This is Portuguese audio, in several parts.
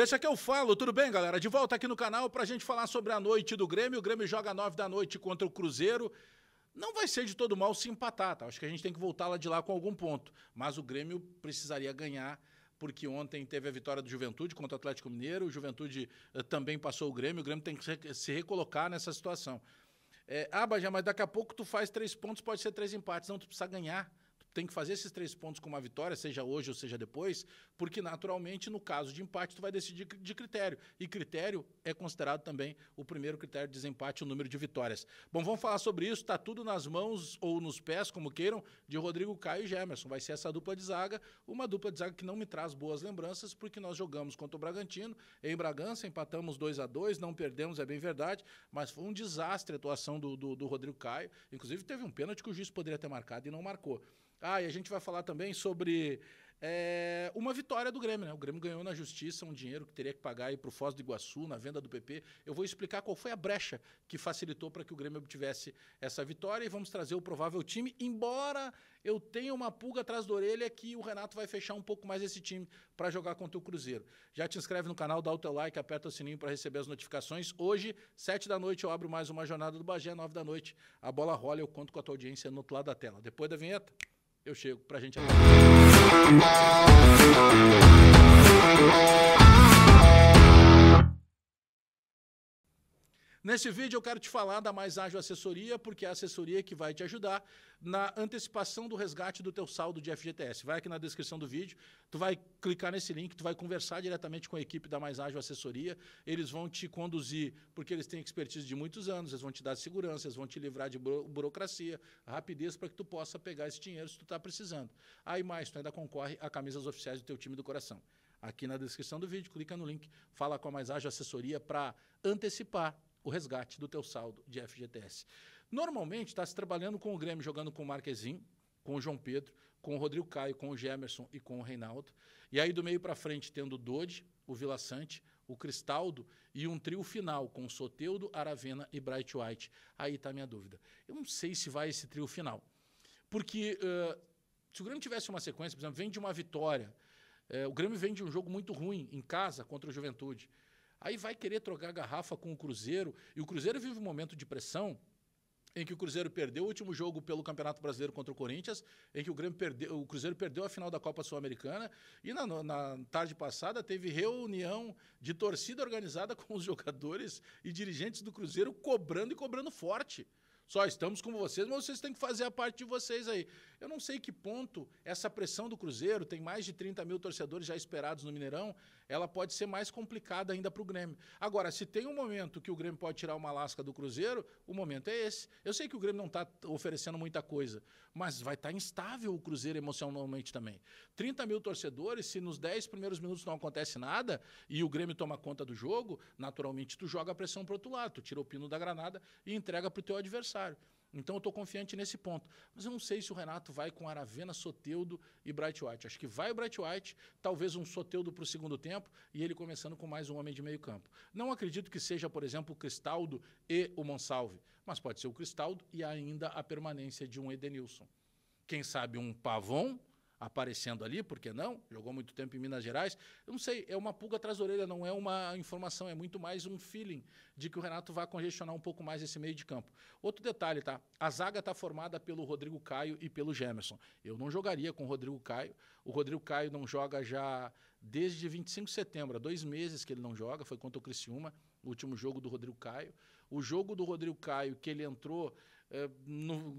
Deixa que eu falo, tudo bem, galera? De volta aqui no canal para a gente falar sobre a noite do Grêmio. O Grêmio joga nove da noite contra o Cruzeiro. Não vai ser de todo mal se empatar, tá? Acho que a gente tem que voltar lá de lá com algum ponto. Mas o Grêmio precisaria ganhar, porque ontem teve a vitória do Juventude contra o Atlético Mineiro. O Juventude eh, também passou o Grêmio. O Grêmio tem que se recolocar nessa situação. É, ah, Bajá, mas daqui a pouco tu faz três pontos, pode ser três empates. Não, tu precisa ganhar tem que fazer esses três pontos com uma vitória, seja hoje ou seja depois, porque naturalmente, no caso de empate, tu vai decidir de critério. E critério é considerado também o primeiro critério de desempate, o número de vitórias. Bom, vamos falar sobre isso, está tudo nas mãos ou nos pés, como queiram, de Rodrigo Caio e Gemerson. Vai ser essa dupla de zaga, uma dupla de zaga que não me traz boas lembranças, porque nós jogamos contra o Bragantino, em Bragança, empatamos 2 a 2 não perdemos, é bem verdade, mas foi um desastre a atuação do, do, do Rodrigo Caio. Inclusive, teve um pênalti que o juiz poderia ter marcado e não marcou. Ah, e a gente vai falar também sobre é, uma vitória do Grêmio, né? O Grêmio ganhou na justiça um dinheiro que teria que pagar aí para o Foz do Iguaçu, na venda do PP. Eu vou explicar qual foi a brecha que facilitou para que o Grêmio obtivesse essa vitória e vamos trazer o provável time, embora eu tenha uma pulga atrás da orelha que o Renato vai fechar um pouco mais esse time para jogar contra o Cruzeiro. Já te inscreve no canal, dá o teu like, aperta o sininho para receber as notificações. Hoje, sete da noite, eu abro mais uma jornada do Bagé, nove da noite. A bola rola, eu conto com a tua audiência no outro lado da tela. Depois da vinheta. Eu chego pra gente. Nesse vídeo eu quero te falar da Mais Ágil Assessoria, porque é a assessoria que vai te ajudar na antecipação do resgate do teu saldo de FGTS. Vai aqui na descrição do vídeo, tu vai clicar nesse link, tu vai conversar diretamente com a equipe da Mais Ágil Assessoria, eles vão te conduzir, porque eles têm expertise de muitos anos, eles vão te dar segurança, eles vão te livrar de buro burocracia, rapidez para que tu possa pegar esse dinheiro se tu está precisando. Aí mais, tu ainda concorre a camisas oficiais do teu time do coração. Aqui na descrição do vídeo, clica no link, fala com a Mais Ágil Assessoria para antecipar o resgate do teu saldo de FGTS. Normalmente está se trabalhando com o Grêmio jogando com o Marquezinho, com o João Pedro, com o Rodrigo Caio, com o Gemerson e com o Reinaldo. E aí do meio para frente tendo o Dodi, o Vila Sante, o Cristaldo e um trio final com o Soteudo, Aravena e Bright White. Aí está a minha dúvida. Eu não sei se vai esse trio final. Porque uh, se o Grêmio tivesse uma sequência, por exemplo, vem de uma vitória, uh, o Grêmio vem de um jogo muito ruim em casa contra o Juventude. Aí vai querer trocar garrafa com o Cruzeiro, e o Cruzeiro vive um momento de pressão em que o Cruzeiro perdeu o último jogo pelo Campeonato Brasileiro contra o Corinthians, em que o, Grêmio perdeu, o Cruzeiro perdeu a final da Copa Sul-Americana, e na, na, tarde passada teve reunião de torcida organizada com os jogadores e dirigentes do Cruzeiro cobrando e cobrando forte. Só estamos com vocês, mas vocês têm que fazer a parte de vocês aí. Eu não sei que ponto essa pressão do Cruzeiro, tem mais de 30 mil torcedores já esperados no Mineirão, ela pode ser mais complicada ainda para o Grêmio. Agora, se tem um momento que o Grêmio pode tirar uma lasca do Cruzeiro, o momento é esse. Eu sei que o Grêmio não está oferecendo muita coisa, mas vai estar tá instável o Cruzeiro emocionalmente também. 30 mil torcedores, se nos 10 primeiros minutos não acontece nada e o Grêmio toma conta do jogo, naturalmente tu joga a pressão para outro lado, tu tira o pino da granada e entrega para o teu adversário. Então eu estou confiante nesse ponto. Mas eu não sei se o Renato vai com Aravena, Soteudo e Bright White. Acho que vai o Bright White, talvez um Soteudo para o segundo tempo e ele começando com mais um homem de meio campo. Não acredito que seja, por exemplo, o Cristaldo e o Monsalve, mas pode ser o Cristaldo e ainda a permanência de um Edenilson. Quem sabe um Pavon aparecendo ali, por que não? Jogou muito tempo em Minas Gerais. Eu não sei, é uma pulga atrás da orelha, não é uma informação, é muito mais um feeling de que o Renato vai congestionar um pouco mais esse meio de campo. Outro detalhe, tá? A zaga está formada pelo Rodrigo Caio e pelo Gemerson. Eu não jogaria com o Rodrigo Caio. O Rodrigo Caio não joga já desde 25 de setembro, há dois meses que ele não joga, foi contra o Criciúma, o último jogo do Rodrigo Caio. O jogo do Rodrigo Caio, que ele entrou no,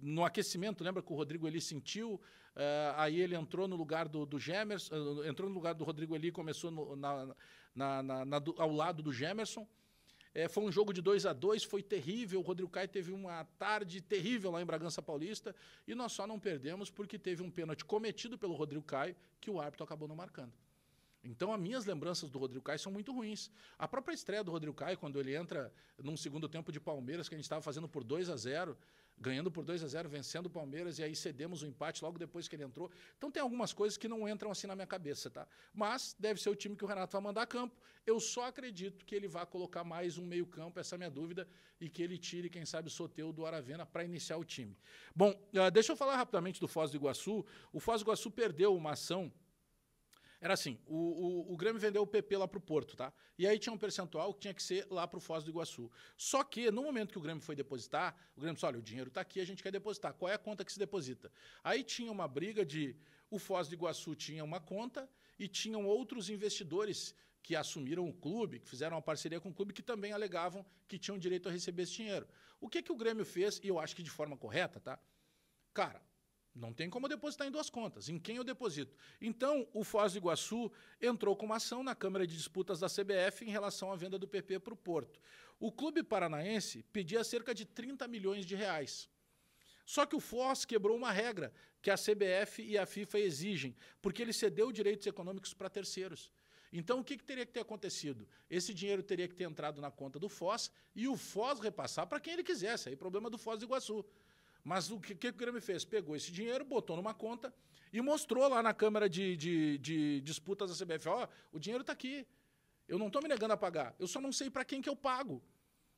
no, aquecimento, lembra que o Rodrigo Eli sentiu? Uh, aí ele entrou no lugar do, do Gemerson, uh, entrou no lugar do Rodrigo Eli, começou no, na, na, na, do, ao lado do Gemerson. É, foi um jogo de 2 a 2 foi terrível. O Rodrigo Caio teve uma tarde terrível lá em Bragança Paulista e nós só não perdemos porque teve um pênalti cometido pelo Rodrigo Caio que o árbitro acabou não marcando. Então, as minhas lembranças do Rodrigo Caio são muito ruins. A própria estreia do Rodrigo Caio, quando ele entra num segundo tempo de Palmeiras, que a gente estava fazendo por 2 a 0 ganhando por 2 a 0 vencendo o Palmeiras, e aí cedemos o empate logo depois que ele entrou. Então, tem algumas coisas que não entram assim na minha cabeça, tá? Mas deve ser o time que o Renato vai mandar a campo. Eu só acredito que ele vai colocar mais um meio-campo, essa é a minha dúvida, e que ele tire, quem sabe, o Soteu do Aravena para iniciar o time. Bom, ah, deixa eu falar rapidamente do Foz do Iguaçu. O Foz do Iguaçu perdeu uma ação era assim, o, o, o Grêmio vendeu o PP lá para o Porto, tá? E aí tinha um percentual que tinha que ser lá para o Foz do Iguaçu. Só que, no momento que o Grêmio foi depositar, o Grêmio disse, olha, o dinheiro está aqui, a gente quer depositar. Qual é a conta que se deposita? Aí tinha uma briga de... O Foz do Iguaçu tinha uma conta e tinham outros investidores que assumiram o clube, que fizeram uma parceria com o clube, que também alegavam que tinham direito a receber esse dinheiro. O que, que o Grêmio fez, e eu acho que de forma correta, tá? Cara, não tem como depositar em duas contas. Em quem eu deposito? Então, o Foz do Iguaçu entrou com uma ação na Câmara de Disputas da CBF em relação à venda do PP para o Porto. O clube paranaense pedia cerca de 30 milhões de reais. Só que o Foz quebrou uma regra que a CBF e a FIFA exigem, porque ele cedeu direitos econômicos para terceiros. Então, o que, que, teria que ter acontecido? Esse dinheiro teria que ter entrado na conta do Foz e o Foz repassar para quem ele quisesse. Aí, problema do Foz do Iguaçu. Mas o que, que o Grêmio fez? Pegou esse dinheiro, botou numa conta e mostrou lá na Câmara de, de, de Disputas da CBF: ó, oh, o dinheiro está aqui. Eu não estou me negando a pagar. Eu só não sei para quem que eu pago.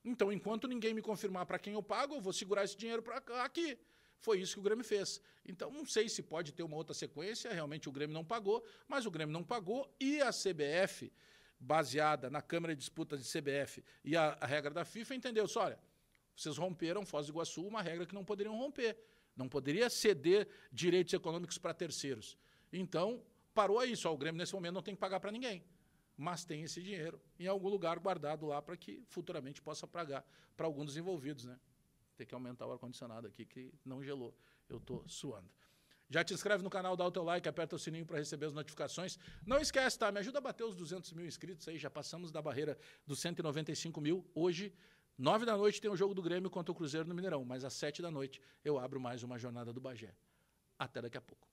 Então, enquanto ninguém me confirmar para quem eu pago, eu vou segurar esse dinheiro para aqui. Foi isso que o Grêmio fez. Então, não sei se pode ter uma outra sequência. Realmente o Grêmio não pagou, mas o Grêmio não pagou e a CBF, baseada na Câmara de Disputas de CBF e a, a regra da FIFA, entendeu? Só, olha, vocês romperam, Foz do Iguaçu, uma regra que não poderiam romper. Não poderia ceder direitos econômicos para terceiros. Então, parou aí só. O Grêmio, nesse momento, não tem que pagar para ninguém. Mas tem esse dinheiro em algum lugar guardado lá para que futuramente possa pagar para alguns dos envolvidos. Né? Tem que aumentar o ar-condicionado aqui, que não gelou. Eu estou suando. Já te inscreve no canal, dá o teu like, aperta o sininho para receber as notificações. Não esquece, tá? Me ajuda a bater os 200 mil inscritos aí. Já passamos da barreira dos 195 mil. Hoje Nove da noite tem o jogo do Grêmio contra o Cruzeiro no Mineirão, mas às sete da noite eu abro mais uma jornada do Bagé. Até daqui a pouco.